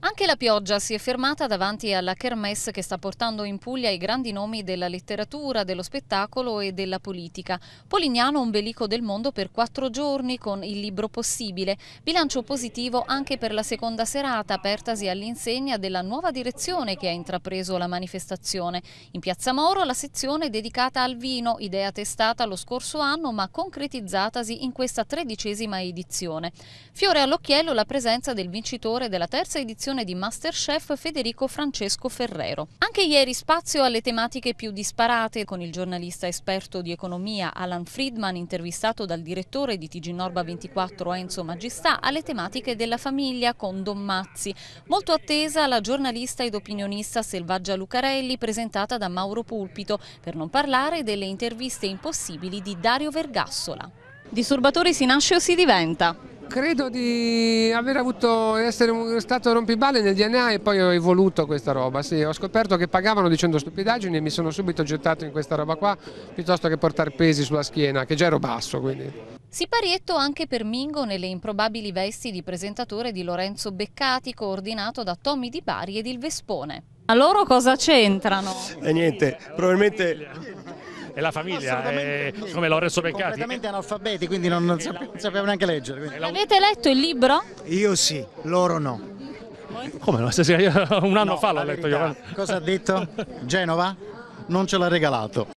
Anche la pioggia si è fermata davanti alla kermesse che sta portando in Puglia i grandi nomi della letteratura, dello spettacolo e della politica. Polignano ombelico del mondo per quattro giorni con il libro possibile. Bilancio positivo anche per la seconda serata apertasi all'insegna della nuova direzione che ha intrapreso la manifestazione. In Piazza Moro la sezione dedicata al vino, idea testata lo scorso anno ma concretizzatasi in questa tredicesima edizione. Fiore all'occhiello la presenza del vincitore della terza edizione edizione di Masterchef Federico Francesco Ferrero. Anche ieri spazio alle tematiche più disparate con il giornalista esperto di economia Alan Friedman intervistato dal direttore di TG Norba 24 Enzo Magistà alle tematiche della famiglia con Don Mazzi. Molto attesa la giornalista ed opinionista Selvaggia Lucarelli presentata da Mauro Pulpito per non parlare delle interviste impossibili di Dario Vergassola. Disturbatori si nasce o si diventa? Credo di aver avuto, essere stato rompiballe nel DNA e poi ho evoluto questa roba, sì, ho scoperto che pagavano dicendo stupidaggini e mi sono subito gettato in questa roba qua, piuttosto che portare pesi sulla schiena, che già ero basso quindi. Siparietto anche per Mingo nelle improbabili vesti di presentatore di Lorenzo Beccati, coordinato da Tommy Di Bari ed il Vespone. A loro cosa c'entrano? E eh, niente, probabilmente e la famiglia, è come Lorenzo Beccati. Completamente analfabeti, quindi non, non sapeva neanche leggere. Avete letto il libro? Io sì, loro no. Come Un anno no, fa l'ho letto io. Cosa ha detto? Genova? Non ce l'ha regalato.